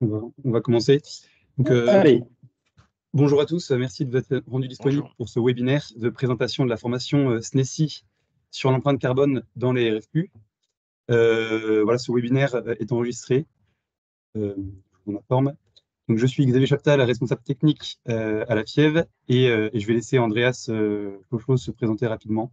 On va, commencer. Euh, bonjour à tous, merci de être rendu disponible pour ce webinaire de présentation de la formation euh, SNESI sur l'empreinte carbone dans les RFQ. Euh, voilà, ce webinaire est enregistré. Donc, je suis Xavier Chaptal, responsable technique à la FIEV, et, je vais laisser Andreas Clochot se présenter rapidement.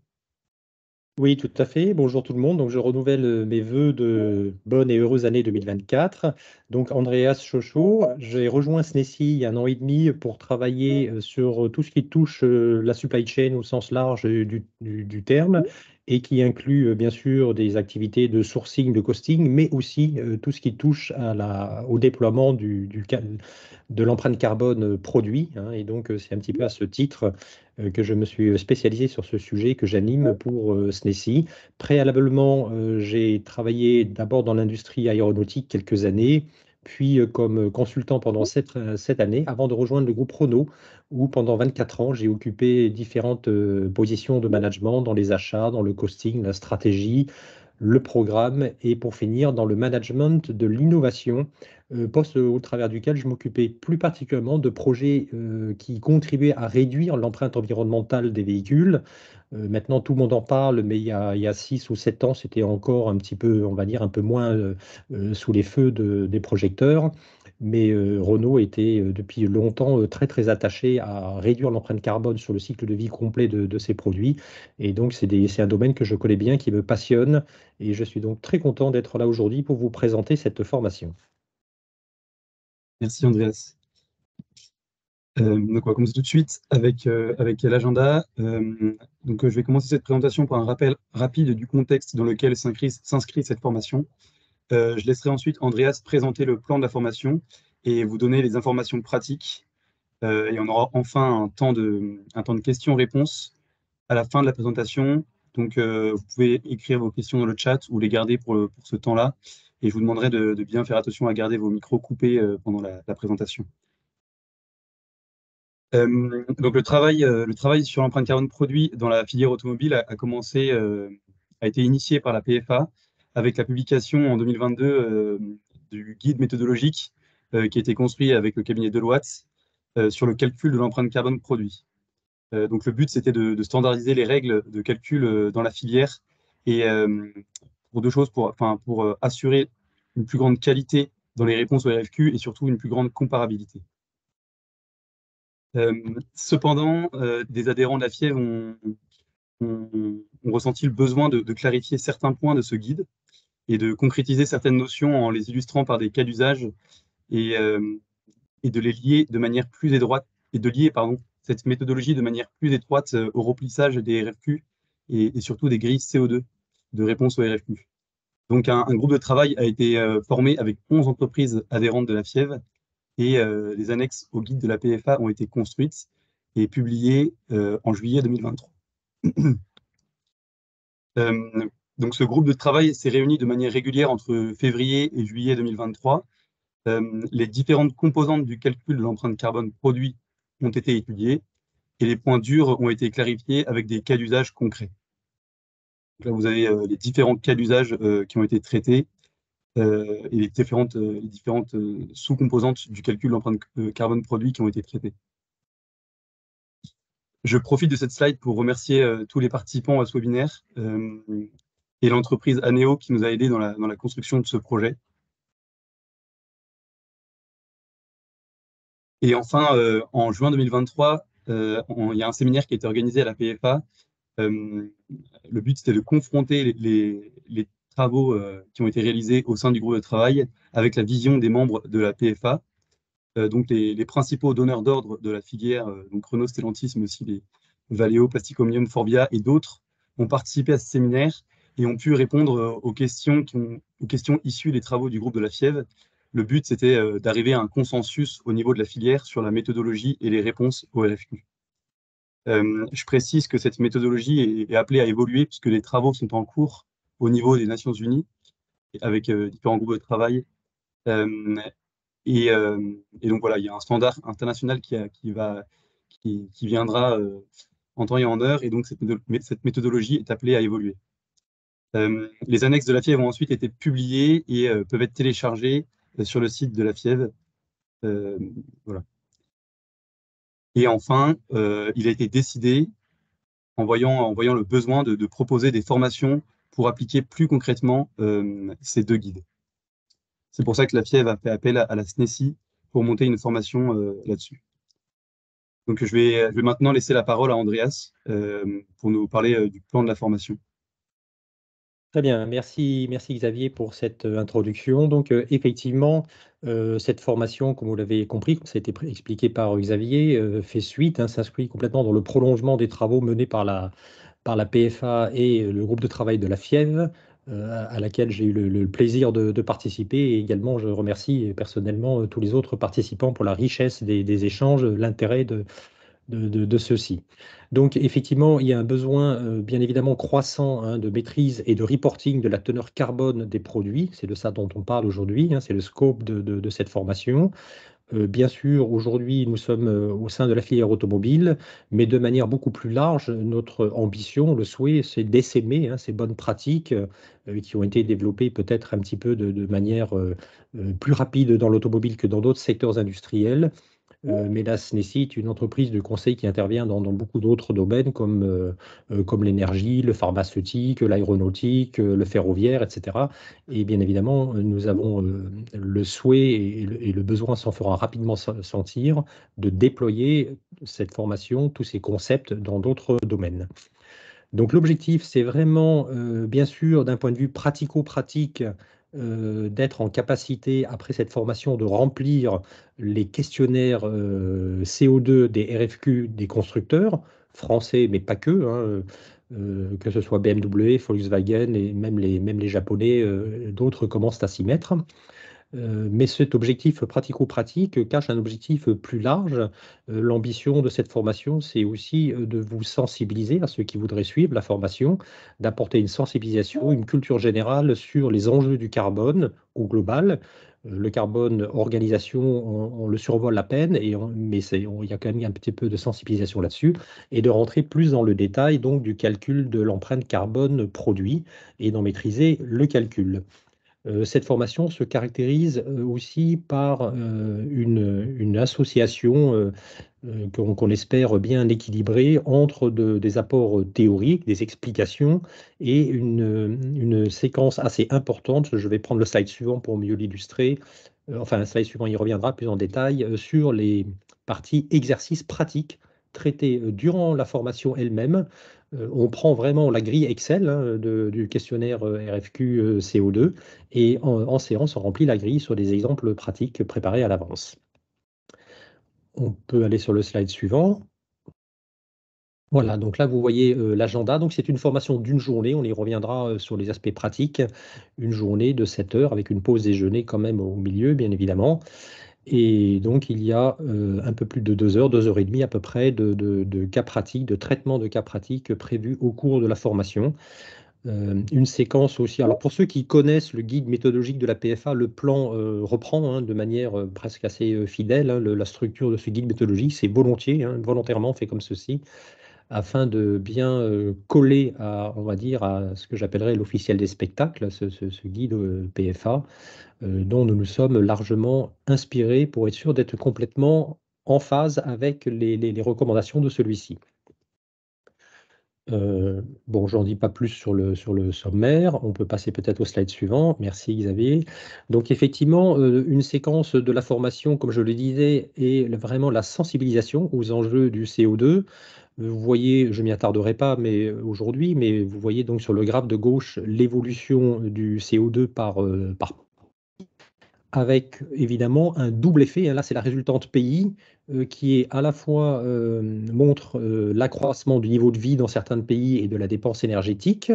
Oui, tout à fait. Bonjour tout le monde. Donc, je renouvelle euh, mes voeux de bonne et heureuse année 2024. Donc, Andreas Chocho, j'ai rejoint SNESI il y a un an et demi pour travailler euh, sur euh, tout ce qui touche la supply chain au sens large du, du terme et qui inclut euh, bien sûr des activités de sourcing, de costing, mais aussi euh, tout ce qui touche à la, au déploiement du, de l'empreinte carbone euh, produit. Hein. et donc, c'est un petit peu à ce titre que je me suis spécialisé sur ce sujet que j'anime pour SNESI. Préalablement, j'ai travaillé d'abord dans l'industrie aéronautique quelques années, puis euh, comme euh, consultant pendant sept, mmh. cette euh, années, avant de rejoindre le groupe Renault, où pendant 24 ans, j'ai occupé différentes positions de management dans les achats, dans le costing, la stratégie, le programme et pour finir dans le management de l'innovation, euh, poste au travers duquel je m'occupais plus particulièrement de projets euh, qui contribuaient à réduire l'empreinte environnementale des véhicules. Euh, maintenant, tout le monde en parle, mais il y a six ou sept ans, c'était encore un petit peu, on va dire, un peu moins sous les feux des projecteurs mais euh, Renault était euh, depuis longtemps euh, très très attaché à réduire l'empreinte carbone sur le cycle de vie complet de, ses produits. Et donc c'est un domaine que je connais bien, qui me passionne, et je suis donc très content d'être là aujourd'hui pour vous présenter cette formation. Merci Andreas. donc on va commencer tout de suite avec, avec l'agenda. donc je vais commencer cette présentation par un rappel rapide du contexte dans lequel s'inscrit cette formation. Euh, je laisserai ensuite Andreas présenter le plan de la formation et vous donner les informations pratiques. Euh, et on aura enfin un temps de, questions-réponses à la fin de la présentation. Donc, euh, vous pouvez écrire vos questions dans le chat ou les garder pour, ce temps-là. Et je vous demanderai de, bien faire attention à garder vos micros coupés pendant la, présentation. donc le travail, sur l'empreinte carbone produit dans la filière automobile a, commencé, a été initié par la PFA avec la publication en 2022 euh, du guide méthodologique euh, qui a été construit avec le cabinet Deloitte euh, sur le calcul de l'empreinte carbone produit. donc le but, c'était de, standardiser les règles de calcul dans la filière et pour deux choses, pour, enfin, pour assurer une plus grande qualité dans les réponses au RFQ et surtout une plus grande comparabilité. cependant, des adhérents de la FIEV ont, ressenti le besoin de, clarifier certains points de ce guide et de concrétiser certaines notions en les illustrant par des cas d'usage euh, et, de les lier de manière plus étroite et de lier pardon, cette méthodologie de manière plus étroite euh, au replissage des RFQ et, surtout des grilles CO2 de réponse aux RFQ. Donc un, groupe de travail a été euh, formé avec 11 entreprises adhérentes de la FIEV et les annexes au guide de la PFA ont été construites et publiées en juillet 2023. Donc, ce groupe de travail s'est réuni de manière régulière entre février et juillet 2023. Euh, les différentes composantes du calcul de l'empreinte carbone produit ont été étudiées et les points durs ont été clarifiés avec des cas d'usage concrets. là, vous avez euh, les différents cas d'usage euh, qui ont été traités et les différentes, les différentes sous-composantes du calcul de l'empreinte carbone produit qui ont été traitées. Je profite de cette slide pour remercier tous les participants à ce webinaire et l'entreprise Aneo qui nous a aidés dans la, dans la construction de ce projet. Et enfin, euh, en juin 2023, euh, il y a un séminaire qui a été organisé à la PFA. Euh, le but, c'était de confronter les, travaux qui ont été réalisés au sein du groupe de travail avec la vision des membres de la PFA. donc, les, principaux donneurs d'ordre de la filière, donc Renault, Stellantis, mais aussi les Valeo, Plasticomium, Forbia et d'autres, ont participé à ce séminaire et ont pu répondre euh, aux questions, issues des travaux du groupe de la fièvre. Le but, c'était euh, d'arriver à un consensus au niveau de la filière sur la méthodologie et les réponses au LfQ. Euh, je précise que cette méthodologie est, appelée à évoluer puisque les travaux sont en cours au niveau des Nations Unies avec différents groupes de travail. et, donc voilà, il y a un standard international qui, va, qui, viendra en temps et en heure et donc cette méthodologie est appelée à évoluer. Euh, les annexes de la FIEV ont ensuite été publiées et euh, peuvent être téléchargées euh, sur le site de la FIEV. voilà. Et enfin, il a été décidé, en voyant, le besoin de, proposer des formations pour appliquer plus concrètement ces deux guides. C'est pour ça que la FIEV a fait appel à, la SNESI pour monter une formation là-dessus. Donc je vais, maintenant laisser la parole à Andreas pour nous parler du plan de la formation. Très bien, merci, merci Xavier pour cette euh, introduction. Donc euh, effectivement, euh, cette formation, comme vous l'avez compris, comme ça a été expliqué par Xavier, fait suite, hein, s'inscrit complètement dans le prolongement des travaux menés par la, par la PFA et le groupe de travail de la FIEV, à laquelle j'ai eu le, plaisir de, participer. Et également, je remercie personnellement tous les autres participants pour la richesse des échanges, l'intérêt de, de, Donc effectivement, il y a un besoin euh, bien évidemment croissant hein, de maîtrise et de reporting de la teneur carbone des produits. C'est de ça dont on parle aujourd'hui, hein, c'est le scope de, cette formation. Euh, bien sûr, aujourd'hui, nous sommes euh, au sein de la filière automobile, mais de manière beaucoup plus large, notre ambition, le souhait, c'est d'essaimer hein, ces bonnes pratiques qui ont été développées peut-être un petit peu de manière plus rapide dans l'automobile que dans d'autres secteurs industriels euh, mais une entreprise de conseil qui intervient dans, beaucoup d'autres domaines comme, euh, euh, comme l'énergie, le pharmaceutique, l'aéronautique, euh, le ferroviaire, etc. Et bien évidemment, nous avons le souhait et, et le, besoin s'en fera rapidement sentir de déployer cette formation, tous ces concepts dans d'autres domaines. Donc l'objectif, c'est vraiment, bien sûr, d'un point de vue pratico-pratique, euh, d'être en capacité, après cette formation, de remplir les questionnaires euh, CO2 des RFQ des constructeurs, français, mais pas que, hein, euh, que ce soit BMW, Volkswagen et même les, même les Japonais, d'autres commencent à s'y mettre. Euh, mais cet objectif pratico-pratique cache un objectif plus large. Euh, l'ambition de cette formation, c'est aussi euh, de vous sensibiliser à ceux qui voudraient suivre la formation, d'apporter une sensibilisation, une culture générale sur les enjeux du carbone au global, le carbone organisation, on, le survole à peine, et mais il y a quand même un petit peu de sensibilisation là-dessus, et de rentrer plus dans le détail donc du calcul de l'empreinte carbone produit et d'en maîtriser le calcul. Euh, cette formation se caractérise euh, aussi par euh, une, association qu'on espère bien équilibrée entre des apports théoriques, des explications et une, une, séquence assez importante. Je vais prendre le slide suivant pour mieux l'illustrer. Enfin, le slide suivant y reviendra plus en détail sur les parties exercices pratiques traitées durant la formation elle-même euh, on prend vraiment la grille Excel hein, du questionnaire euh, RFQ euh, CO2 et en, séance, on remplit la grille sur des exemples pratiques préparés à l'avance. On peut aller sur le slide suivant. Voilà, donc là vous voyez l'agenda. Donc c'est une formation d'une journée, on y reviendra sur les aspects pratiques. Une journée de 7 heures avec une pause déjeuner quand même au milieu, bien évidemment. Et donc, il y a euh, un peu plus de deux heures, deux heures et demie à peu près de, cas pratiques, de traitement de cas pratiques prévus au cours de la formation. Euh, une séquence aussi. Alors, pour ceux qui connaissent le guide méthodologique de la PFA, le plan euh, reprend hein, de manière presque assez fidèle hein, la structure de ce guide méthodologique. C'est volontiers, hein, volontairement fait comme ceci afin de bien euh, coller à, on va dire, à ce que j'appellerais l'officiel des spectacles, ce, guide euh, PFA, euh, dont nous nous sommes largement inspirés pour être sûr d'être complètement en phase avec les, recommandations de celui-ci. bon, j'en dis pas plus sur le, sommaire. On peut passer peut-être au slide suivant. Merci Xavier. Donc effectivement, une séquence de la formation, comme je le disais, est vraiment la sensibilisation aux enjeux du CO2. Euh, vous voyez, je m'y attarderai pas mais euh, aujourd'hui, mais vous voyez donc sur le graphe de gauche l'évolution du CO2 par, euh, par avec évidemment un double effet. Hein. Là, c'est la résultante pays qui est à la fois montre l'accroissement du niveau de vie dans certains pays et de la dépense énergétique.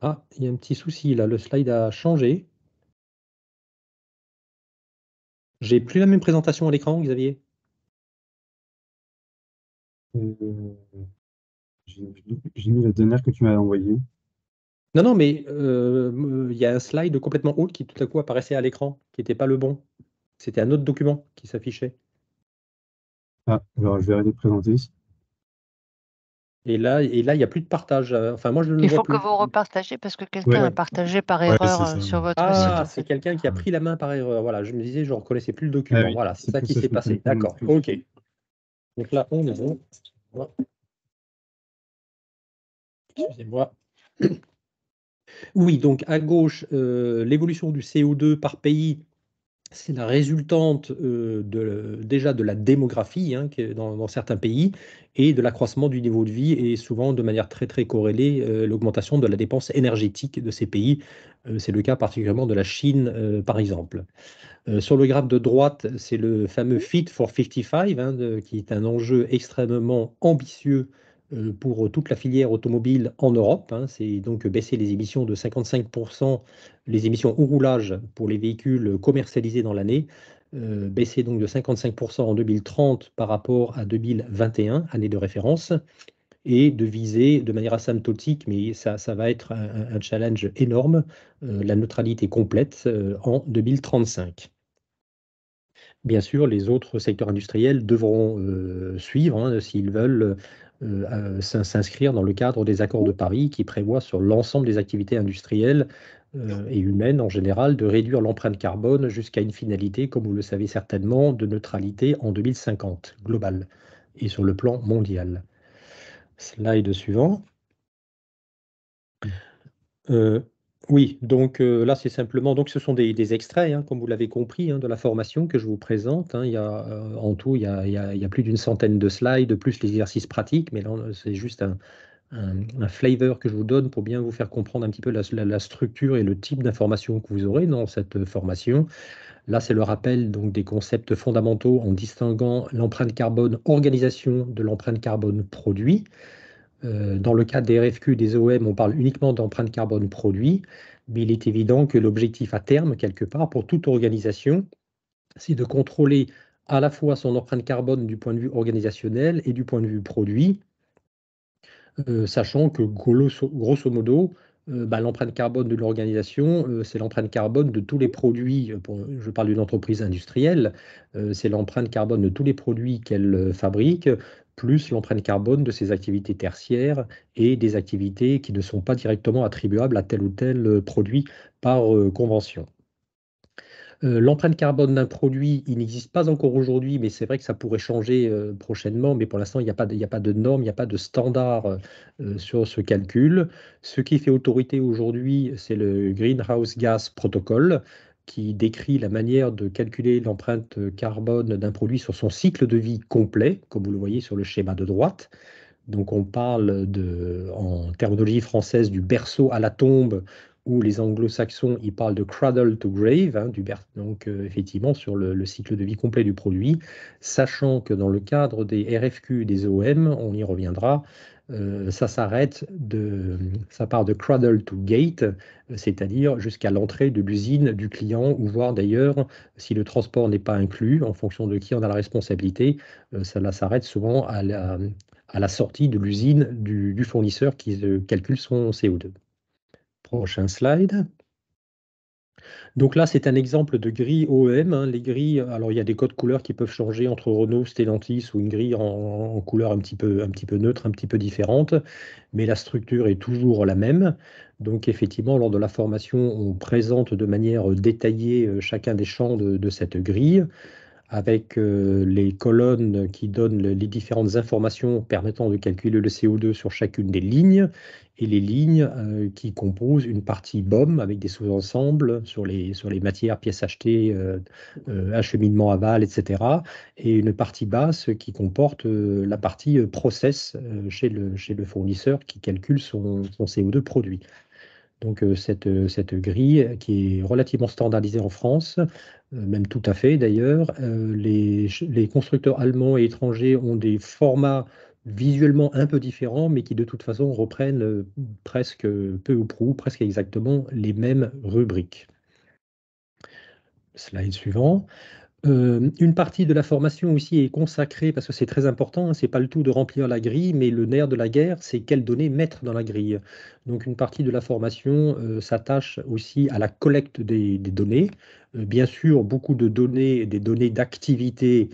Ah, il y a un petit souci là, le slide a changé. J'ai plus la même présentation à l'écran, Xavier. J'ai mis la dernière que tu m'as envoyée. Non, non, mais euh, il y a un slide complètement haut qui tout à coup apparaissait à l'écran, qui n'était pas le bon. C'était un autre document qui s'affichait. Ah, alors je vais arrêter de présenter. Et là, et là, il n'y a plus de partage. Euh, enfin, moi, je Il faut que vous repartagez parce que quelqu'un a partagé par erreur euh, sur votre ah, site. Ah, c'est quelqu'un qui a pris la main par erreur. Voilà, je me disais, je ne reconnaissais plus le document. Ah voilà, c'est ça qui s'est passé. D'accord. Ok. Donc là, on Excusez-moi. Oui, donc à gauche, euh, l'évolution du CO2 par pays, c'est la résultante euh, de, déjà de la démographie hein, dans, certains pays et de l'accroissement du niveau de vie et souvent de manière très très corrélée euh, l'augmentation de la dépense énergétique de ces pays euh, c'est le cas particulièrement de la Chine, euh, par exemple. Euh, sur le graphe de droite, c'est le fameux Fit for 55, hein, qui est un enjeu extrêmement ambitieux pour toute la filière automobile en Europe. Hein. c'est donc baisser les émissions de 55%, les émissions au roulage pour les véhicules commercialisés dans l'année, baisser donc de 55% en 2030 par rapport à 2021, année de référence et de viser de manière asymptotique, mais ça, va être un, challenge énorme, euh, la neutralité complète euh, en 2035. Bien sûr, les autres secteurs industriels devront euh, suivre hein, s'ils veulent s'inscrire dans le cadre des accords de Paris qui prévoient sur l'ensemble des activités industrielles et humaines en général de réduire l'empreinte carbone jusqu'à une finalité, comme vous le savez certainement, de neutralité en 2050 globale et sur le plan mondial. Slide suivant. Mm. Euh, oui, donc euh, là, c'est simplement, donc ce sont des, des extraits, hein, comme vous l'avez compris, hein, de la formation que je vous présente. Hein. il y a, euh, en tout, il y a, plus d'une centaine de slides, plus les exercices pratiques, mais là, c'est juste un, flavor que je vous donne pour bien vous faire comprendre un petit peu la, la structure et le type d'information que vous aurez dans cette formation. Là, c'est le rappel donc, des concepts fondamentaux en distinguant l'empreinte carbone organisation de l'empreinte carbone produit. Euh, dans le cas des RFQ des OM, on parle uniquement d'empreinte carbone produit, mais il est évident que l'objectif à terme, quelque part, pour toute organisation, c'est de contrôler à la fois son empreinte carbone du point de vue organisationnel et du point de vue produit, euh, sachant que grosso modo, euh, bah, l'empreinte carbone de l'organisation, euh, c'est l'empreinte carbone de tous les produits, euh, je parle d'une entreprise industrielle, c'est l'empreinte carbone de tous les produits qu'elle fabrique, plus l'empreinte carbone de ses activités tertiaires et des activités qui ne sont pas directement attribuables à tel ou tel produit par convention. Euh, l'empreinte carbone d'un produit, il n'existe pas encore aujourd'hui, mais c'est vrai que ça pourrait changer euh, prochainement. Mais pour l'instant, il n'y a, pas de, normes, il n'y a pas de standard euh, sur ce calcul. Ce qui fait autorité aujourd'hui, c'est le Greenhouse Gas Protocol qui décrit la manière de calculer l'empreinte carbone d'un produit sur son cycle de vie complet, comme vous le voyez sur le schéma de droite. Donc on parle de, en terminologie française du berceau à la tombe où les anglo-saxons ils parlent de cradle to grave, hein, donc euh, effectivement sur le, cycle de vie complet du produit, sachant que dans le cadre des RFQ, des OM, on y reviendra, euh, ça s'arrête de, ça part de cradle to gate, c'est-à-dire jusqu'à l'entrée de l'usine du client ou voir d'ailleurs si le transport n'est pas inclus, en fonction de qui on a la responsabilité, cela euh, ça s'arrête souvent à la, sortie de l'usine du, du, fournisseur qui calcule son CO2. Prochain slide. Donc là, c'est un exemple de grille OEM. Hein, les grilles, alors il y a des codes couleurs qui peuvent changer entre Renault, Stellantis ou une grille en, couleur un petit, peu, un peu, neutre, un petit peu différente, mais la structure est toujours la même. Donc effectivement, lors de la formation, on présente de manière détaillée euh, chacun des champs de cette grille avec euh, les colonnes qui donnent les différentes informations permettant de calculer le CO2 sur chacune des lignes et les lignes euh, qui composent une partie BOM avec des sous-ensembles sur les, matières, pièces achetées, euh, acheminement aval, etc. et une partie basse qui comporte la partie process chez, le, fournisseur qui calcule son CO2 produit. Donc euh, euh, cette, grille euh, qui est relativement standardisée en France, même tout à fait d'ailleurs, les, les, constructeurs allemands et étrangers ont des formats visuellement un peu différents, mais qui de toute façon reprennent presque peu ou prou, presque exactement les mêmes rubriques. Slide suivant. Euh, une partie de la formation aussi est consacrée, parce que c'est très important, hein, c'est pas le tout de remplir la grille, mais le nerf de la guerre, c'est quelles données mettre dans la grille. Donc une partie de la formation euh, s'attache aussi à la collecte des, données. Euh, bien sûr, beaucoup de données, des données d'activité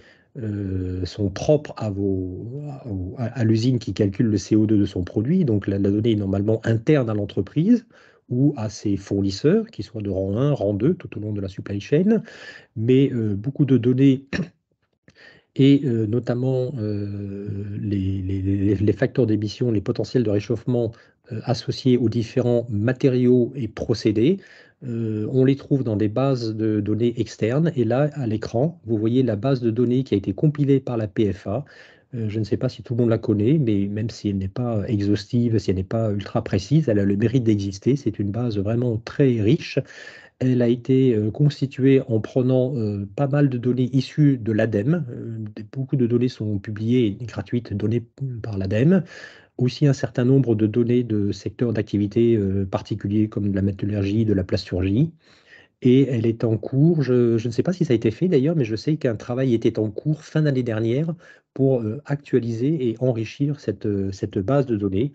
sont propres à, l'usine qui calcule le CO2 de son produit, donc la donnée est normalement interne à l'entreprise ou à ses fournisseurs, qui soient de rang 1, rang 2, tout au long de la supply chain. Mais euh, beaucoup de données et euh, notamment euh, les, facteurs d'émission, les potentiels de réchauffement associés aux différents matériaux et procédés, on les trouve dans des bases de données externes. Et là, à l'écran, vous voyez la base de données qui a été compilée par la PFA euh, je ne sais pas si tout le monde la connaît, mais même si elle n'est pas exhaustive, si elle n'est pas ultra précise, elle a le mérite d'exister. C'est une base vraiment très riche. Elle a été euh, constituée en prenant euh, pas mal de données issues de l'ADEME. E beaucoup de données sont publiées et gratuites, données par l'ADEME aussi un certain nombre de données de secteurs d'activité particuliers comme de la métallurgie, de la plasturgie. Et elle est en cours, je ne sais pas si ça a été fait d'ailleurs, mais je sais qu'un travail était en cours fin d'année dernière pour euh, actualiser et enrichir cette, euh, cette base de données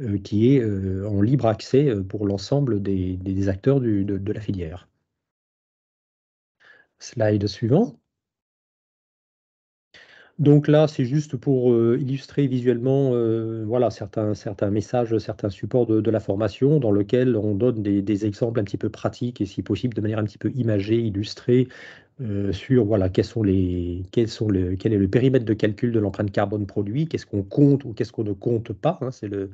euh, qui est en libre accès pour l'ensemble des, acteurs de, la filière. Slide suivant. Donc là, c'est juste pour illustrer visuellement voilà, certains, certains messages, certains supports de, la formation dans lequel on donne des, des, exemples un petit peu pratiques et si possible de manière un petit peu imagée, illustrée euh, sur voilà, quels sont les, quels sont quel est le périmètre de calcul de l'empreinte carbone produit, qu'est-ce qu'on compte ou qu'est-ce qu'on ne compte pas. Hein, c'est le,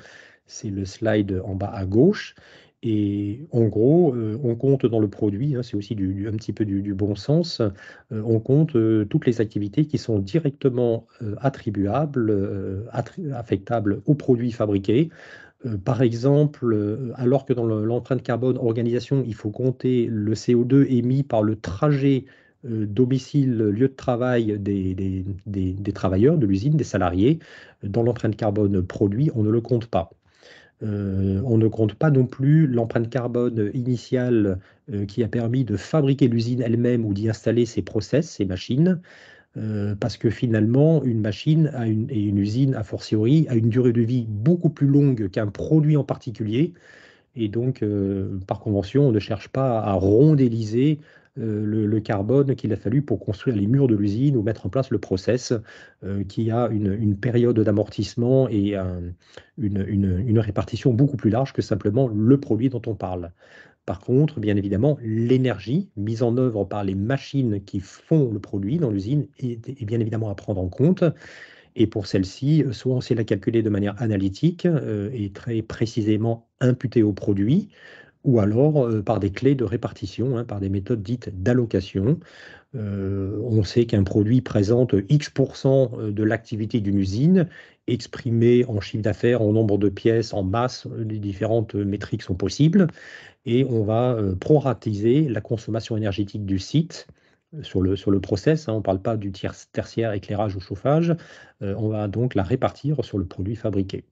le slide en bas à gauche. Et en gros, euh, on compte dans le produit, hein, c'est aussi du, un petit peu du, bon sens, euh, on compte toutes les activités qui sont directement attribuables, affectables au produit fabriqué. par exemple, alors que dans l'empreinte carbone organisation, il faut compter le CO2 émis par le trajet euh, domicile, lieu de travail des, travailleurs de l'usine, des salariés, euh, dans l'empreinte carbone produit, on ne le compte pas. Euh, on ne compte pas non plus l'empreinte carbone initiale qui a permis de fabriquer l'usine elle-même ou d'y installer ses process, ses machines, parce que finalement, une machine une, et une usine, a fortiori, a une durée de vie beaucoup plus longue qu'un produit en particulier. Et donc, par convention, on ne cherche pas à rondéliser euh, le, carbone qu'il a fallu pour construire les murs de l'usine ou mettre en place le process euh, qui a une, période d'amortissement et une, répartition beaucoup plus large que simplement le produit dont on parle. Par contre, bien évidemment, l'énergie mise en œuvre par les machines qui font le produit dans l'usine est, bien évidemment à prendre en compte. Et pour celle-ci, soit on sait la calculer de manière analytique euh, et très précisément imputée au produit, ou alors euh, par des clés de répartition, hein, par des méthodes dites d'allocation. Euh, on sait qu'un produit présente X% euh, de l'activité d'une usine, exprimé en chiffre d'affaires, en nombre de pièces, en masse, les différentes métriques sont possibles, et on va proratiser la consommation énergétique du site sur le, sur le process, hein. on ne parle pas du tertiaire éclairage ou chauffage, on va donc la répartir sur le produit fabriqué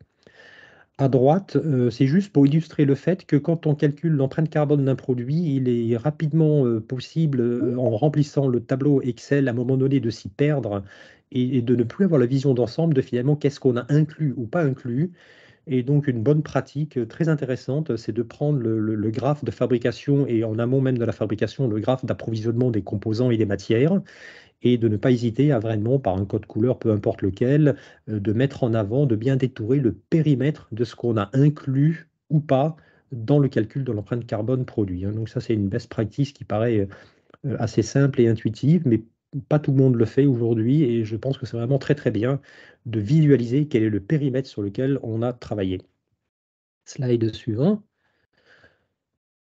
à droite, euh, c'est juste pour illustrer le fait que quand on calcule l'empreinte carbone d'un produit, il est rapidement euh, possible, euh, en remplissant le tableau Excel, à un moment donné, de s'y perdre et, de ne plus avoir la vision d'ensemble de finalement qu'est-ce qu'on a inclus ou pas inclus. Et donc, une bonne pratique très intéressante, c'est de prendre le, graphe de fabrication et en amont même de la fabrication, le graphe d'approvisionnement des composants et des matières, et de ne pas hésiter à vraiment, par un code couleur, peu importe lequel, euh, de mettre en avant, de bien détourer le périmètre de ce qu'on a inclus ou pas dans le calcul de l'empreinte carbone produit. Hein. Donc ça, c'est une best practice qui paraît euh, assez simple et intuitive, mais pas tout le monde le fait aujourd'hui et je pense que c'est vraiment très très bien de visualiser quel est le périmètre sur lequel on a travaillé. Slide suivant.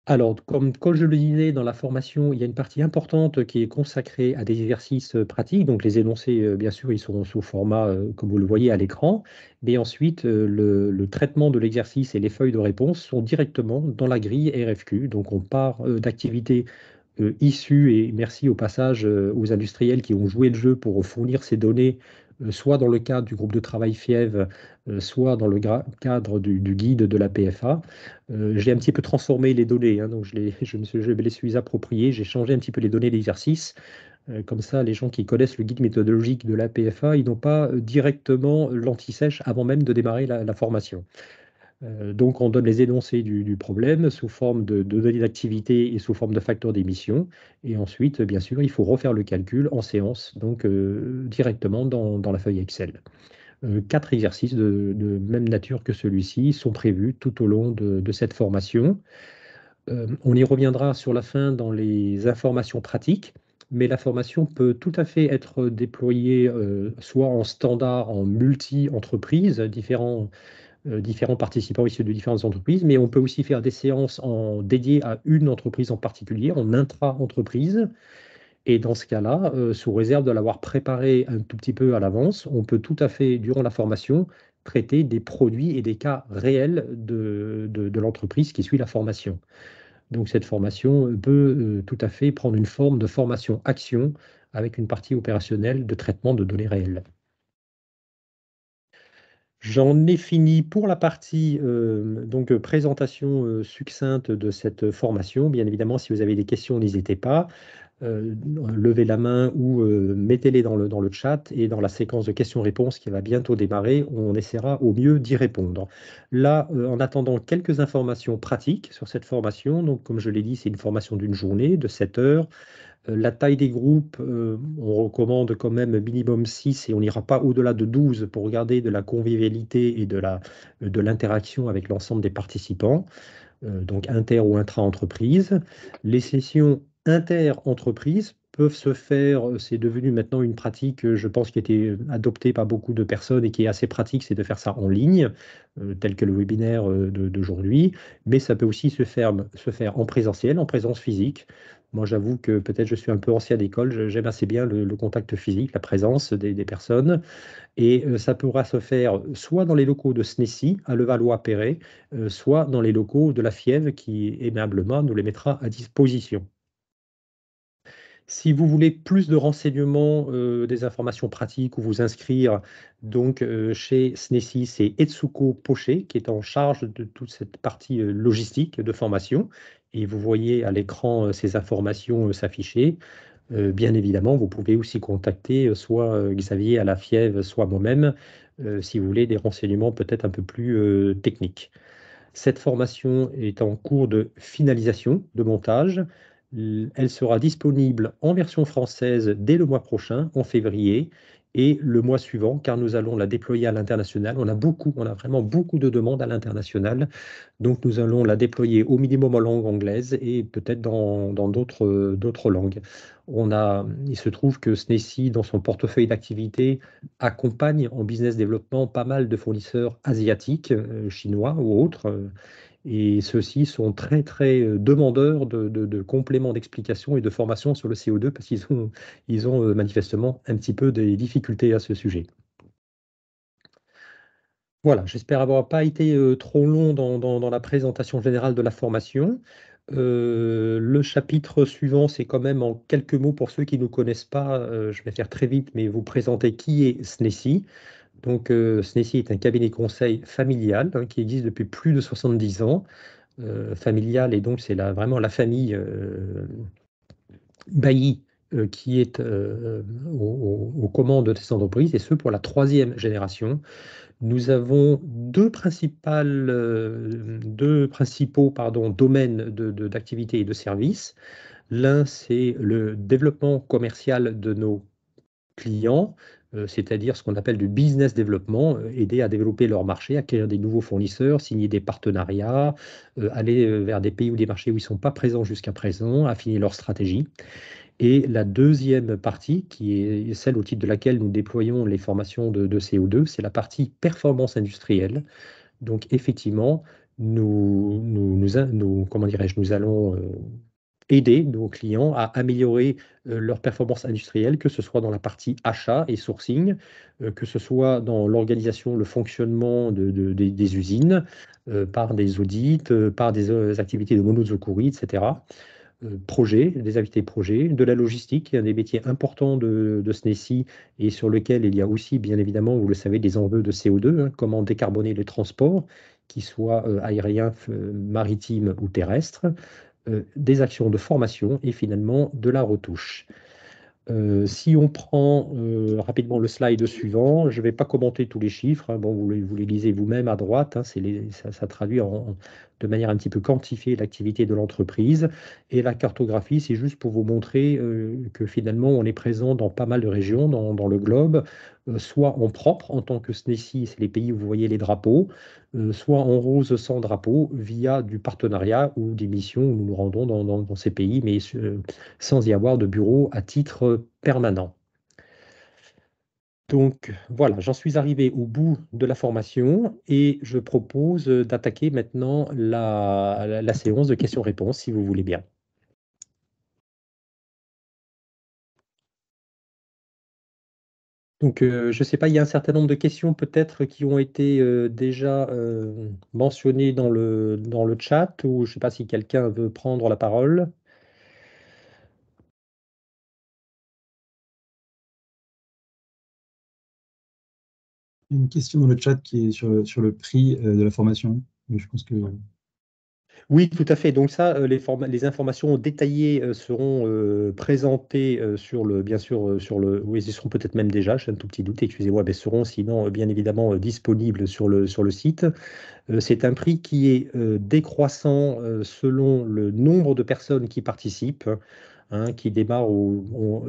Alors, comme, je le disais dans la formation, il y a une partie importante qui est consacrée à des exercices euh, pratiques. Donc, les énoncés, euh, bien sûr, ils seront sous format, euh, comme vous le voyez, à l'écran. Mais ensuite, le, le traitement de l'exercice et les feuilles de réponse sont directement dans la grille RFQ. Donc, on part d'activités issues, et merci au passage aux industriels qui ont joué le jeu pour fournir ces données euh, soit dans le cadre du groupe de travail FIEV, euh, soit dans le cadre du, guide de la PFA. Euh, j'ai un petit peu transformé les données, hein, donc je, les, me suis, les suis appropriées, j'ai changé un petit peu les données d'exercice. comme ça, les gens qui connaissent le guide méthodologique de la PFA, ils n'ont pas directement lanti avant même de démarrer la formation. Euh, donc, on donne les énoncés du, problème sous forme de, données d'activité et sous forme de facteurs d'émission. Et ensuite, bien sûr, il faut refaire le calcul en séance, donc euh, directement dans, la feuille Excel. Euh, quatre exercices de, même nature que celui-ci sont prévus tout au long de, cette formation. on y reviendra sur la fin dans les informations pratiques mais la formation peut tout à fait être déployée soit en standard, en multi-entreprise, différents, euh, différents participants issus de différentes entreprises, mais on peut aussi faire des séances en, dédiées à une entreprise en particulier, en intra-entreprise. Et dans ce cas-là, euh, sous réserve de l'avoir préparé un tout petit peu à l'avance, on peut tout à fait, durant la formation, traiter des produits et des cas réels de, l'entreprise qui suit la formation. Donc cette formation euh, peut tout à fait prendre une forme de formation action avec une partie opérationnelle de traitement de données réelles. J'en ai fini pour la partie euh, donc euh, présentation euh, succincte de cette formation. Bien évidemment, si vous avez des questions, n'hésitez pas. levez la main ou mettez-les dans le, dans le chat et dans la séquence de questions-réponses qui va bientôt démarrer, on essaiera au mieux d'y répondre. Là, en attendant quelques informations pratiques sur cette formation, donc comme je l'ai dit, c'est une formation d'une journée, de 7 heures. Euh, la taille des groupes, euh, on recommande quand même minimum 6 et on n'ira pas au-delà de 12 pour regarder de la convivialité et de euh, l'interaction de avec l'ensemble des participants, donc inter ou intra-entreprise. Les sessions inter-entreprise peuvent se faire, c'est devenu maintenant une pratique, je pense, qui a été adoptée par beaucoup de personnes et qui est assez pratique, c'est de faire ça en ligne, tel que le webinaire d'aujourd'hui, mais ça peut aussi se faire, se faire en présentiel, en présence physique. Moi, j'avoue que peut-être je suis un peu ancien l'école, j'aime assez bien le, contact physique, la présence des, personnes. Et euh, ça pourra se faire soit dans les locaux de SNESI, à Levallois-Perret, euh, soit dans les locaux de la FIEV qui aimablement nous les mettra à disposition. Si vous voulez plus de renseignements, euh, des informations pratiques ou vous inscrire, donc chez SNESI, c'est Etsuko Poché qui est en charge de toute cette partie logistique de formation et vous voyez à l'écran euh, ces informations euh, s'afficher. Euh, bien évidemment, vous pouvez aussi contacter soit Xavier à la fièvre, soit moi-même, si vous voulez des renseignements peut-être un peu plus techniques. Cette formation est en cours de finalisation, de montage. Elle sera disponible en version française dès le mois prochain, en février, et le mois suivant, car nous allons la déployer à l'international. On a beaucoup, on a vraiment beaucoup de demandes à l'international. Donc nous allons la déployer au minimum en langue anglaise et peut-être dans, d'autres, langues. On a, il se trouve que SNESI, dans son portefeuille d'activités, accompagne en business développement pas mal de fournisseurs asiatiques, euh, chinois ou autres. Euh, et ceux-ci sont très, très euh, demandeurs de, compléments d'explication et de formation sur le CO2 parce qu'ils ont, euh, manifestement un petit peu des difficultés à ce sujet. Voilà, j'espère avoir pas été euh, trop long dans, la présentation générale de la formation. le chapitre suivant, c'est quand même en quelques mots pour ceux qui ne nous connaissent pas, je vais faire très vite, mais vous présenter qui est SNESI. Donc, euh, SNESI est un cabinet conseil familial hein, qui existe depuis plus de 70 ans. Euh, familial, et donc c'est vraiment la famille euh, Bailly qui est aux, commandes de cette entreprise, et ce pour la troisième génération. Nous avons deux, principales, deux principaux pardon, domaines d'activité et de services. L'un, c'est le développement commercial de nos clients euh, c'est-à-dire ce qu'on appelle du business développement, euh, aider à développer leur marché, acquérir des nouveaux fournisseurs, signer des partenariats, euh, aller vers des pays ou des marchés où ils ne sont pas présents jusqu'à présent, affiner leur stratégie. Et la deuxième partie, qui est celle au titre de laquelle nous déployons les formations de, CO2, c'est la partie performance industrielle. Donc effectivement, nous, nous, comment dirais-je, nous allons aider nos clients à améliorer euh, leur performance industrielle, que ce soit dans la partie achat et sourcing, euh, que ce soit dans l'organisation, le fonctionnement des, usines, euh, par des audits, par des activités de monozokurie, etc projets, des invités projets, de la logistique, un des métiers importants de, de e SNESI et sur lequel il y a aussi, bien évidemment, vous le savez, des enjeux de CO2, hein, comment décarboner les transports, qu'ils soient aériens, maritimes ou terrestres, euh, des actions de formation et finalement de la retouche. Euh, si on prend euh, rapidement le slide suivant, je ne vais pas commenter tous les chiffres, hein. bon, vous, les, lisez vous-même à droite, hein, ça, traduit en, de manière un petit peu quantifiée l'activité de l'entreprise. Et la cartographie, c'est juste pour vous montrer euh, que finalement, on est présent dans pas mal de régions, dans, le globe, euh, soit en propre en tant que SNESI, c'est les pays où vous voyez les drapeaux, euh, soit en rose sans drapeau via du partenariat ou des missions où nous nous rendons dans ces pays, mais sans y avoir de bureau à titre permanent. Donc voilà, j'en suis arrivé au bout de la formation et je propose d'attaquer maintenant la, séance de questions-réponses, si vous voulez bien. Donc, euh, je ne sais pas, il y a un certain nombre de questions peut-être qui ont été euh, déjà euh, mentionnées dans le, dans le chat, ou je ne sais pas si quelqu'un veut prendre la parole. une question dans le chat qui est sur le, sur le prix euh, de la formation. Euh, je pense que euh, oui, tout à fait. Donc ça, les, les informations détaillées seront présentées sur le, bien sûr, sur le, oui, elles seront peut-être même déjà, j'ai un tout petit doute, excusez-moi, mais seront sinon bien évidemment disponibles sur le, sur le site. c'est un prix qui est décroissant selon le nombre de personnes qui participent. Hein, qui démarre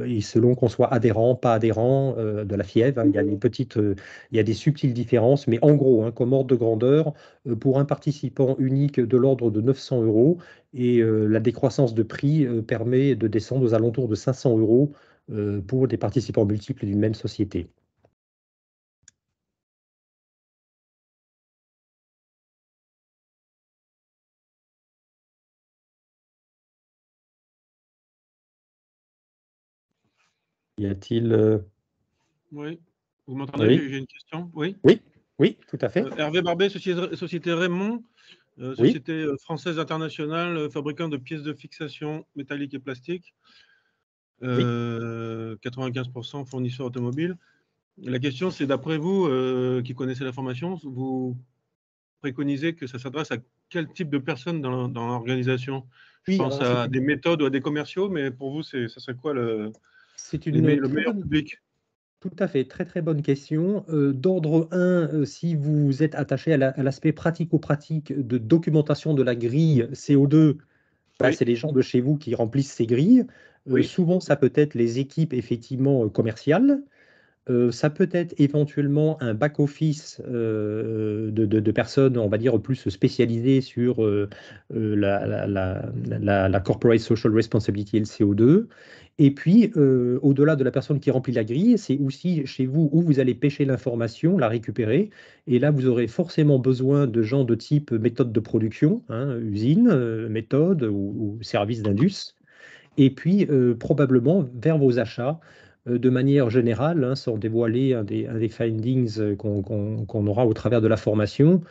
et selon qu'on soit adhérent, pas adhérent euh, de la fièvre. Hein, il, y a mhm. des petites, euh, il y a des subtiles différences, mais en gros, hein, comme ordre de grandeur, euh, pour un participant unique de l'ordre de 900 euros, et la décroissance de prix permet de descendre aux alentours de 500 euros pour des participants multiples d'une même société. Y a-t-il. Euh, oui, vous m'entendez J'ai une question. Oui, oui, oui, tout à fait. Euh, Hervé Barbet, Société Raymond. Euh, société française internationale, fabricant de pièces de fixation métalliques et plastiques, 95% fournisseur automobile. La question, c'est d'après vous, qui connaissez la formation, vous préconisez que ça s'adresse à quel type de personnes dans, l'organisation Je pense à des méthodes ou à des commerciaux, mais pour vous, ça serait quoi le, c'est une le Tout à fait, très très bonne question. Euh, d'ordre 1, euh, si vous êtes attaché à l'aspect pratico-pratique de documentation de la grille CO2, bah, c'est les gens de chez vous qui remplissent ces grilles. Euh, souvent, ça peut être les équipes effectivement commerciales. Euh, ça peut être éventuellement un back-office euh, euh, de, personnes, on va dire, plus spécialisées sur la, corporate social responsibility et le CO2. Et puis, au-delà de la personne qui remplit la grille, c'est aussi chez vous où vous allez pêcher l'information, la récupérer. Et là, vous aurez forcément besoin de gens de type méthode de production, hein, usine, méthode ou, service d'indus. Et puis, probablement, vers vos achats, euh, de manière générale, hein, sans dévoiler un des, findings euh, qu'on aura au travers de la formation,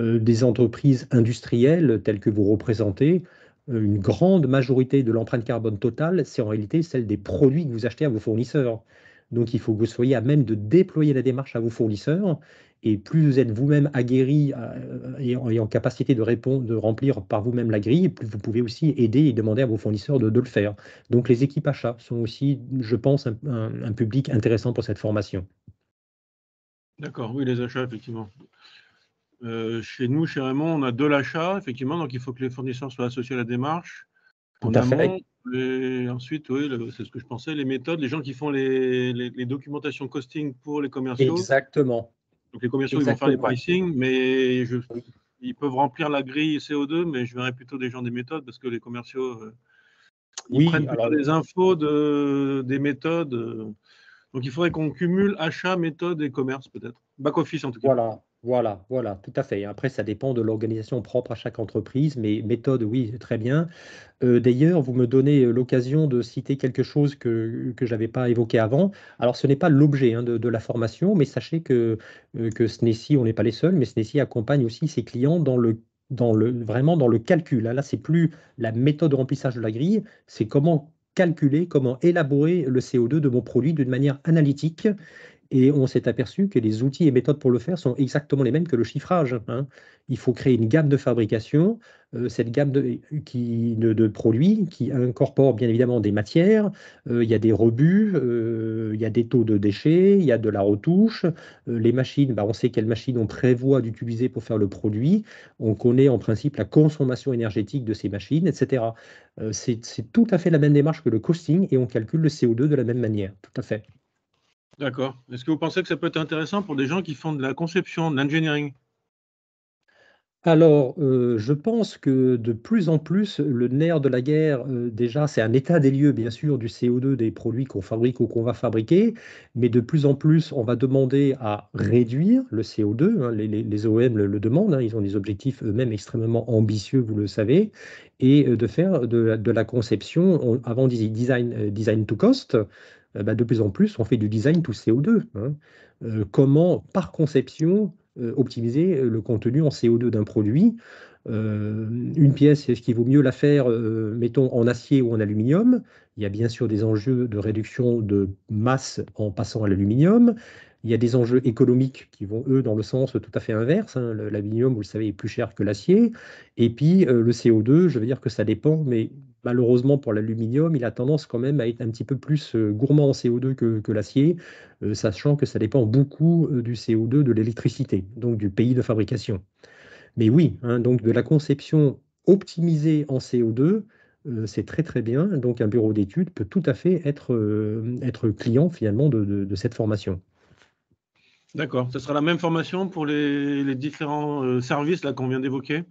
euh, des entreprises industrielles telles que vous représentez, une grande majorité de l'empreinte carbone totale, c'est en réalité celle des produits que vous achetez à vos fournisseurs. Donc il faut que vous soyez à même de déployer la démarche à vos fournisseurs et plus vous êtes vous-même aguerri euh, et, en capacité de répondre, de remplir par vous-même la grille, plus vous pouvez aussi aider et demander à vos fournisseurs de, le faire. Donc les équipes achats sont aussi, je pense, un, public intéressant pour cette formation. D'accord, oui, les achats, effectivement. Euh, chez nous, chez Raymond, on a de l'achat, effectivement, donc il faut que les fournisseurs soient associés à la démarche. Tout à fait. ensuite, oui, c'est ce que je pensais, les méthodes, les gens qui font les documentations costing pour les commerciaux. Exactement. Donc les commerciaux, ils vont faire des pricing, mais ils peuvent remplir la grille CO2, mais je verrais plutôt des gens des méthodes parce que les commerciaux, euh, ils prennent plutôt des infos de, des méthodes. Euh. donc il faudrait qu'on cumule achat, méthode et commerce peut-être. Back office en tout cas. Voilà. Voilà, voilà, tout à fait. Après, ça dépend de l'organisation propre à chaque entreprise, mais méthode, oui, très bien. Euh, d'ailleurs, vous me donnez euh, l'occasion de citer quelque chose que, je n'avais pas évoqué avant. Alors, ce n'est pas l'objet hein, de, la formation, mais sachez que, euh, que SNESI, on n'est pas les seuls, mais SNESI accompagne aussi ses clients dans le dans le, vraiment dans le calcul. Là, c'est plus la méthode de remplissage de la grille, c'est comment calculer, comment élaborer le CO2 de mon produit d'une manière analytique et on s'est aperçu que les outils et méthodes pour le faire sont exactement les mêmes que le chiffrage. Hein. Il faut créer une gamme de fabrication, euh, cette gamme de, qui, de, produits qui incorpore bien évidemment des matières, euh, il y a des rebuts, euh, il y a des taux de déchets, il y a de la retouche, les machines, bah, on sait quelles machines on prévoit d'utiliser pour faire le produit, on connaît en principe la consommation énergétique de ces machines, etc. C'est tout à fait la même démarche que le costing et on calcule le CO2 de la même manière, tout à fait. D'accord. Est-ce que vous pensez que ça peut être intéressant pour des gens qui font de la conception, de l'engineering alors, euh, je pense que de plus en plus, le nerf de la guerre, euh, déjà, c'est un état des lieux, bien sûr, du CO2 des produits qu'on fabrique ou qu'on va fabriquer, mais de plus en plus, on va demander à réduire le CO2. Hein, les, OEM le, demandent, hein, ils ont des objectifs eux-mêmes extrêmement ambitieux, vous le savez, et euh, de faire de, la conception, avant, disait design, design to cost, euh, bah, de plus en plus, on fait du design tout CO2. Hein. Euh, comment, par conception, euh, optimiser le contenu en CO2 d'un produit Une pièce, est-ce qu'il vaut mieux la faire, mettons, en acier ou en aluminium Il y a bien sûr des enjeux de réduction de masse en passant à l'aluminium. Il y a des enjeux économiques qui vont, eux, dans le sens tout à fait inverse. Hein. L'aluminium, vous le savez, est plus cher que l'acier. Et puis, euh, le CO2, je veux dire que ça dépend, mais malheureusement pour l'aluminium, il a tendance quand même à être un petit peu plus euh, gourmand en CO2 que, l'acier, euh, sachant que ça dépend beaucoup du CO2 de l'électricité, donc du pays de fabrication. Mais oui, hein, donc de la conception optimisée en CO2, c'est très très bien. Donc un bureau d'études peut tout à fait être, client finalement de cette formation. D'accord. Ce sera la même formation pour les, différents euh, services là qu'on vient d'évoquer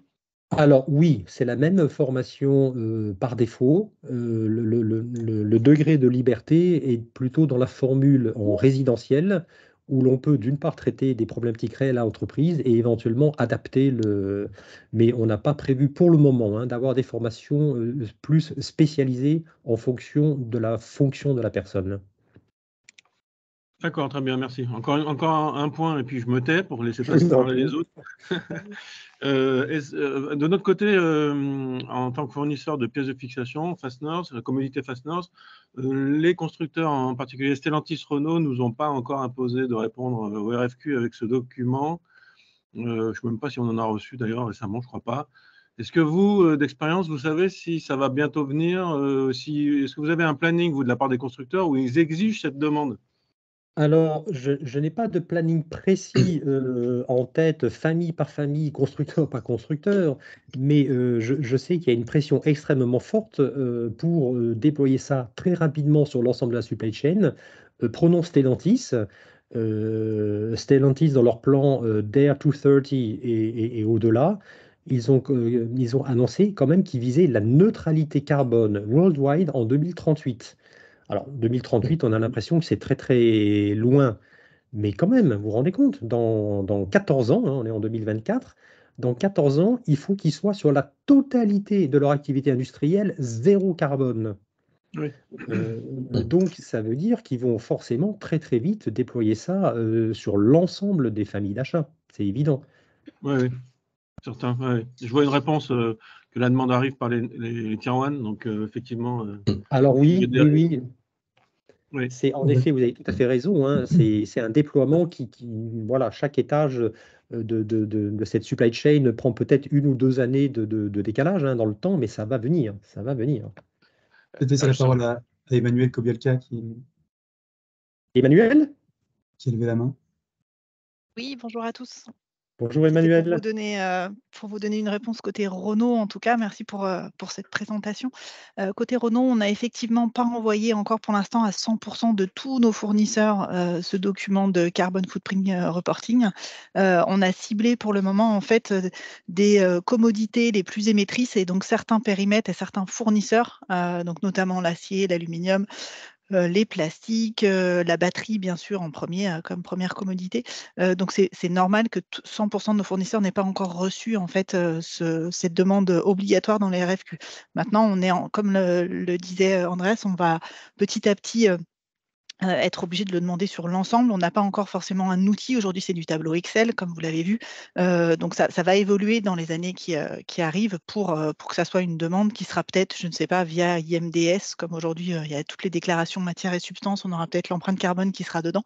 alors oui, c'est la même formation euh, par défaut. Euh, le, degré de liberté est plutôt dans la formule en résidentiel, où l'on peut d'une part traiter des problématiques réelles à l'entreprise et éventuellement adapter le... Mais on n'a pas prévu pour le moment hein, d'avoir des formations plus spécialisées en fonction de la fonction de la personne. D'accord, très bien, merci. Encore, encore un point, et puis je me tais pour laisser passer parler les autres. Euh, euh, de notre côté, euh, en tant que fournisseur de pièces de fixation, Fasteners, la communauté Fasteners, les constructeurs, en particulier Stellantis, Renault, nous ont pas encore imposé de répondre au RFQ avec ce document. je ne sais même pas si on en a reçu d'ailleurs récemment, je crois pas. Est-ce que vous, d'expérience, vous savez si ça va bientôt venir si, Est-ce que vous avez un planning, vous, de la part des constructeurs, où ils exigent cette demande alors, je, n'ai pas de planning précis euh, en tête, famille par famille, constructeur par constructeur, mais euh, je, sais qu'il y a une pression extrêmement forte euh, pour déployer ça très rapidement sur l'ensemble de la supply chain. prenons Stellantis. Stellantis, dans leur plan Dare 230 et, au-delà, ils ont, ils ont annoncé quand même qu'ils visaient la neutralité carbone worldwide en 2038. Alors, 2038, on a l'impression que c'est très très loin, mais quand même, vous vous rendez compte, dans, 14 ans, hein, on est en 2024, dans 14 ans, il faut qu'ils soient sur la totalité de leur activité industrielle zéro carbone. Euh, donc, ça veut dire qu'ils vont forcément très très vite déployer ça euh, sur l'ensemble des familles d'achat. C'est évident. Oui, oui. Certain, Je vois une réponse euh, la demande arrive par les, les, Donc, euh, effectivement. Euh, hmm. Alors, oui, oui, oui. C'est, en effet, vous avez tout à fait raison. Hein. Hmm. C'est, un déploiement qui, voilà, chaque étage euh, de, cette supply chain prend peut-être une ou deux années de, décalage hein, dans le temps, mais ça va venir. Ça va venir. la parole à, Emmanuel Kobielka. Qui... Emmanuel Qui a levé la main. Oui, bonjour à tous. Bonjour Emmanuel. Euh, pour vous, donner, une réponse côté Renault, en tout cas, merci pour, euh, cette présentation. Euh, côté Renault, on n'a effectivement pas envoyé encore pour l'instant à 100% de tous nos fournisseurs ce document de Carbon Footprint Reporting. on a ciblé pour le moment en fait des commodités les plus émettrices et donc certains périmètres et certains fournisseurs, donc notamment l'acier, l'aluminium, les plastiques, la batterie, bien sûr, en premier, comme première commodité. donc, c'est normal que 100% de nos fournisseurs n'aient pas encore reçu en fait cette demande obligatoire dans les RFQ. Maintenant, on est, comme le, disait Andrés, on va petit à petit euh, être obligé de le demander sur l'ensemble. On n'a pas encore forcément un outil. Aujourd'hui, c'est du tableau Excel, comme vous l'avez vu. Euh, donc, ça, va évoluer dans les années qui, euh, arrivent pour, pour que ça soit une demande qui sera peut-être, je ne sais pas, via IMDS, comme aujourd'hui, il y a toutes les déclarations matière et substance. On aura peut-être l'empreinte carbone qui sera dedans.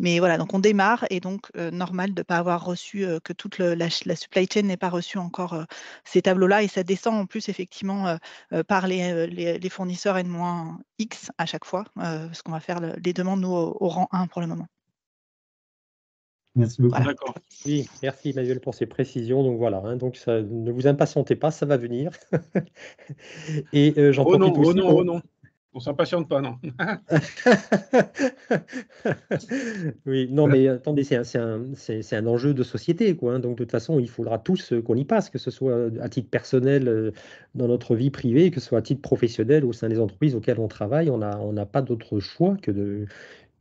Mais voilà, donc on démarre et donc normal de ne pas avoir reçu, que toute la, supply chain n'ait pas reçu encore ces tableaux-là. Et ça descend en plus, effectivement, par les, les, et fournisseurs moins... 1 X à chaque fois, euh, parce qu'on va faire les demandes, nous, au, rang 1 pour le moment. Merci beaucoup. D'accord. Oui, merci Emmanuel pour ces précisions. Donc voilà, hein, donc ça, ne vous impatientez pas, ça va venir. Et euh, j'en oh, non, aussi oh non, oh non. On s'impatiente pas, non Oui, non, mais attendez, c'est un, enjeu de société, quoi. Hein. donc, de toute façon, il faudra tous euh, qu'on y passe, que ce soit euh, à titre personnel euh, dans notre vie privée, que ce soit à titre professionnel au sein des entreprises auxquelles on travaille. On n'a pas d'autre choix que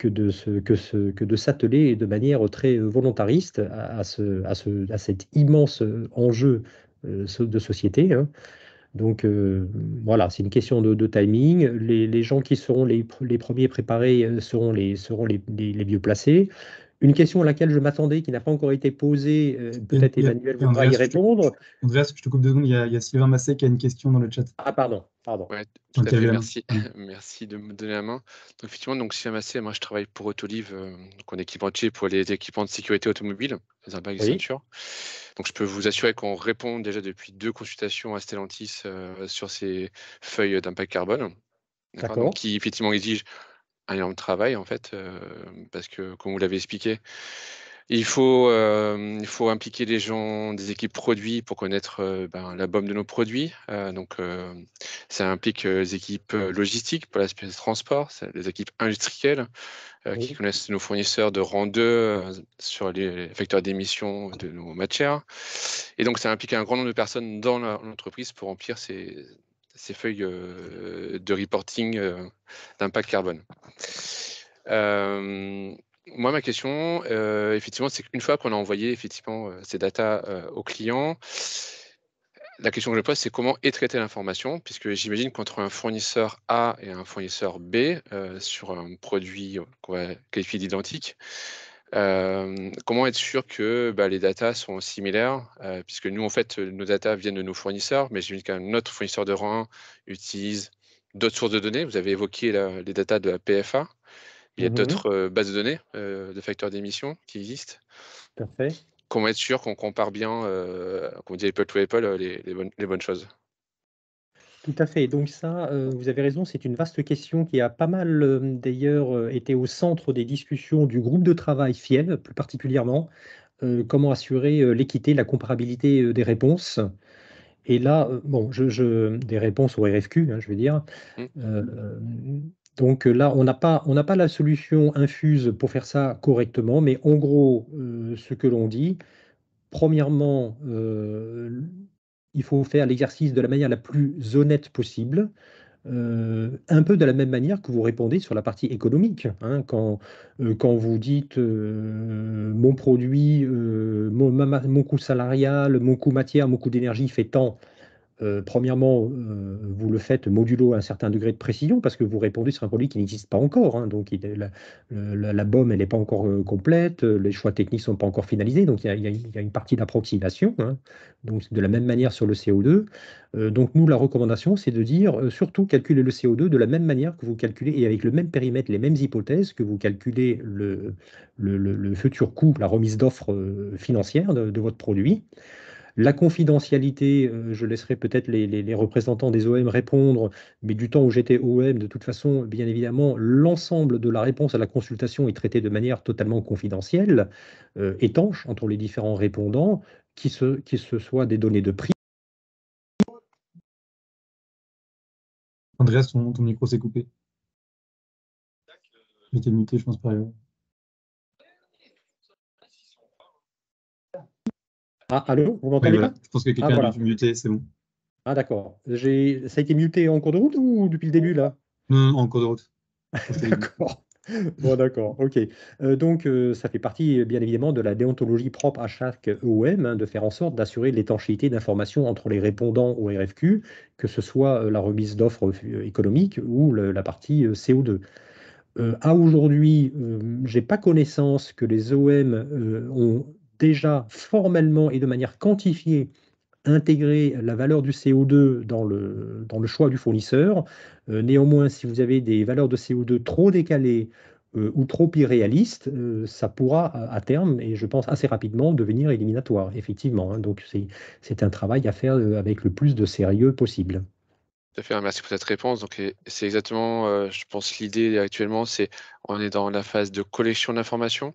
de, s'atteler de manière très volontariste à, cet immense enjeu de société. Hein. Donc euh, voilà, c'est une question de, timing. Les, gens qui seront les, premiers préparés euh, seront les, seront les, les mieux placés. Une question à laquelle je m'attendais, qui n'a pas encore été posée, euh, peut-être Emmanuel voudra y répondre. je te coupe deux secondes, il y, a, Sylvain Massé qui a une question dans le chat. Ah, pardon. pardon. merci. de me donner la main. effectivement, donc, Sylvain Massé, moi je travaille pour Autoliv, euh, donc on équipementier pour les équipements de sécurité automobile, les Donc je peux vous assurer qu'on répond déjà depuis deux consultations à Stellantis euh, sur ces feuilles d'impact carbone qui effectivement exige un énorme travail en fait, euh, parce que comme vous l'avez expliqué, il faut, euh, il faut impliquer les gens des équipes produits pour connaître euh, ben, la bombe de nos produits. donc, ça implique les équipes logistiques pour l'aspect transport, les équipes industrielles qui connaissent nos fournisseurs de rang 2 sur les, les facteurs d'émission de nos matières. Et donc, ça implique un grand nombre de personnes dans l'entreprise pour remplir ces, ces feuilles de reporting d'impact carbone. moi, ma question, effectivement, c'est qu'une fois qu'on a envoyé effectivement ces datas aux clients, la question que je pose, c'est comment est traitée l'information, puisque j'imagine qu'entre un fournisseur A et un fournisseur B sur un produit qu'on va d'identique, comment être sûr que bah, les datas sont similaires Puisque nous, en fait, nos datas viennent de nos fournisseurs, mais j'imagine qu'un autre fournisseur de rang utilise d'autres sources de données. Vous avez évoqué les datas de la PFA. Il y a mmh d'autres bases de données de facteurs d'émission qui existent. Parfait. Comment être sûr qu'on compare bien, qu'on dit Apple to Apple, les bonnes choses tout à fait. Donc ça, euh, vous avez raison, c'est une vaste question qui a pas mal euh, d'ailleurs euh, été au centre des discussions du groupe de travail FIEL, plus particulièrement, comment assurer l'équité, la comparabilité des réponses. Et là, bon, je, des réponses au RFQ, hein, je veux dire. Mmh. donc là, on n'a pas, on n'a pas la solution infuse pour faire ça correctement, mais en gros, ce que l'on dit, premièrement, il faut faire l'exercice de la manière la plus honnête possible. Euh, un peu de la même manière que vous répondez sur la partie économique. Hein, quand, euh, quand vous dites euh, mon produit, mon, mon coût salarial, mon coût matière, mon coût d'énergie fait tant, euh, premièrement, euh, vous le faites modulo à un certain degré de précision parce que vous répondez sur un produit qui n'existe pas encore. Hein. donc, la, la, n'est pas encore euh, complète, les choix techniques ne sont pas encore finalisés. Donc, il y a, une partie d'approximation. Hein. donc, de la même manière sur le CO2. donc, nous, la recommandation, c'est de dire surtout calculer le CO2 de la même manière que vous calculez et avec le même périmètre, les mêmes hypothèses que vous calculez le, futur coût, la remise d'offres financière de votre produit. La confidentialité, euh, je laisserai peut-être les, représentants des OM répondre, mais du temps où j'étais OM, de toute façon, bien évidemment, l'ensemble de la réponse à la consultation est traité de manière totalement confidentielle, euh, étanche entre les différents répondants, qui ce, soit des données de prix. Andreas, ton, micro s'est coupé. J'étais euh, muté, je pense, par Ah, allô Vous m'entendez là Je pense que quelqu'un ah, a muter, c'est bon. Ah, d'accord. Ça a été muté en cours de route ou depuis le début, là en cours de route. d'accord. bon, d'accord, ok. Euh, donc, euh, ça fait partie, euh, bien évidemment, de la déontologie propre à chaque EOM, hein, de faire en sorte d'assurer l'étanchéité d'informations entre les répondants au RFQ, que ce soit la remise d'offres économiques ou la partie CO2. à aujourd'hui, je n'ai pas connaissance que les OM ont déjà formellement et de manière quantifiée intégrer la valeur du CO2 dans le, dans le choix du fournisseur. Euh, néanmoins, si vous avez des valeurs de CO2 trop décalées euh, ou trop irréalistes, euh, ça pourra à, terme, et je pense assez rapidement, devenir éliminatoire, effectivement. Hein. Donc c'est un travail à faire avec le plus de sérieux possible. Tout à fait, hein, merci pour cette réponse. Donc, c'est exactement, je pense, l'idée actuellement, c'est on est dans la phase de collection d'informations,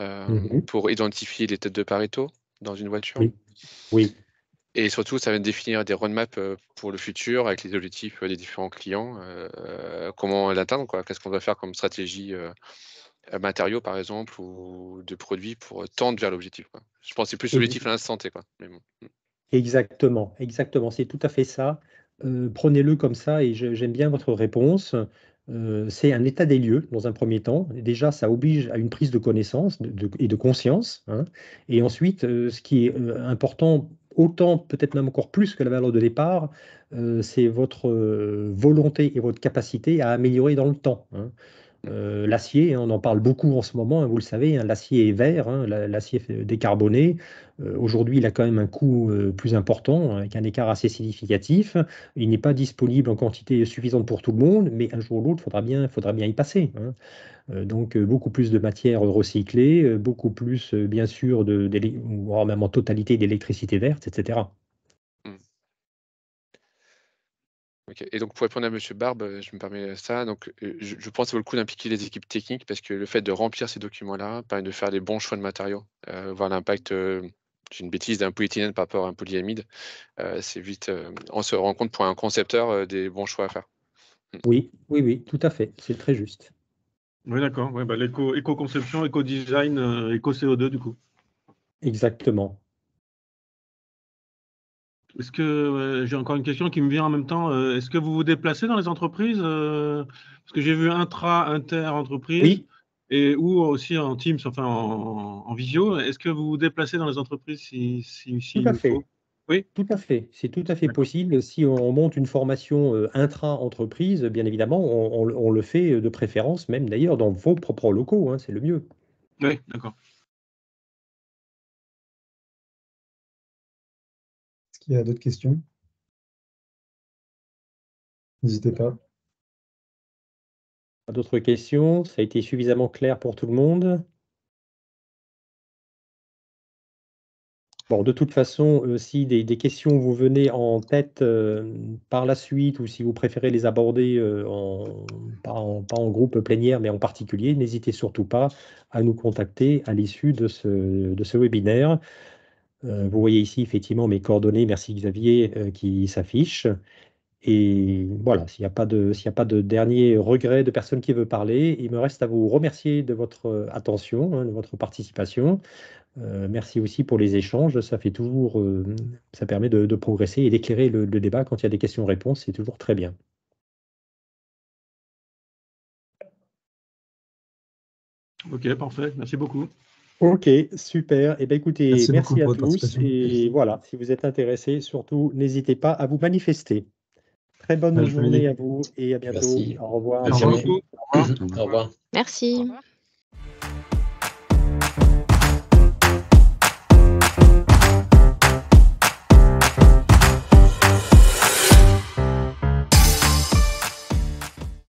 Mmh euh, pour identifier les têtes de Pareto dans une voiture. Oui. oui. Et surtout, ça va définir des roadmaps euh, pour le futur avec les objectifs euh, des différents clients, comment l'atteindre, Qu'est-ce qu'on doit faire comme stratégie matériaux, par exemple, ou de produits pour tendre vers l'objectif. Je pense que c'est plus mmh l'objectif à l'instant mmh. Exactement, exactement. C'est tout à fait ça. prenez-le comme ça et j'aime bien votre réponse. Euh, c'est un état des lieux dans un premier temps. Déjà, ça oblige à une prise de connaissance et de conscience. Hein. Et ensuite, euh, ce qui est euh, important, autant peut-être même encore plus que la valeur de départ, c'est votre volonté et votre capacité à améliorer dans le temps. Hein. Euh, l'acier, hein, on en parle beaucoup en ce moment, hein, vous le savez, hein, l'acier est vert, l'acier décarboné. Euh, aujourd'hui, il a quand même un coût euh, plus important, avec un écart assez significatif. Il n'est pas disponible en quantité suffisante pour tout le monde, mais un jour ou l'autre, il faudra bien, y passer. Donc, beaucoup plus de matières recyclées, beaucoup plus, bien sûr, de, même en totalité d'électricité verte, etc. Et donc, pour répondre à Monsieur Barbe, euh, je me permets euh, ça. Donc, euh, je, pense que ça vaut le coup d'impliquer les équipes techniques parce que le fait de remplir ces documents-là permet de faire des bons choix de matériaux, voir l'impact. d'une bêtise d'un polyéthylène par rapport à un polyamide. c'est vite, on se rend compte pour un concepteur des bons choix à faire. Mm. Oui, oui, oui, tout à fait. C'est très juste. Oui, d'accord. Ouais, bah, l'éco-conception, éco-design, éco-CO2 du coup. Exactement. Est-ce que j'ai encore une question qui me vient en même temps euh, Est-ce que vous vous déplacez dans les entreprises euh, Parce que j'ai vu intra, inter entreprise oui. et ou aussi en Teams, enfin en, visio. Est-ce que vous vous déplacez dans les entreprises si, si, tout à fait. Oui. Tout à fait. C'est tout à fait possible. Si on monte une formation euh, intra-entreprise, bien évidemment, on, le fait de préférence, même d'ailleurs dans vos propres locaux. Hein, c'est le mieux. Oui, d'accord. Il y a d'autres questions N'hésitez pas. D'autres questions Ça a été suffisamment clair pour tout le monde Bon, de toute façon, euh, si des, questions vous venaient en tête euh, par la suite ou si vous préférez les aborder euh, en, pas, en, groupe plénière, mais en particulier, n'hésitez surtout pas à nous contacter à l'issue de ce webinaire. Euh, vous voyez ici effectivement mes coordonnées, merci Xavier, euh, qui s'affichent. Et voilà, s'il n'y a, pas de, s'il a pas de dernier regret de personne qui veut parler, il me reste à vous remercier de votre euh, attention, hein, de votre participation. merci aussi pour les échanges, ça fait toujours, ça permet de, de progresser et d'éclairer le, débat quand il y a des questions-réponses, c'est toujours très bien. Ok, parfait, merci beaucoup. Ok, super. Eh bien, écoutez, merci, à tous. Et voilà, si vous êtes intéressés, surtout, n'hésitez pas à vous manifester. Très bonne, journée, à vous et à bientôt. Au revoir. Merci. Au Au revoir. Merci.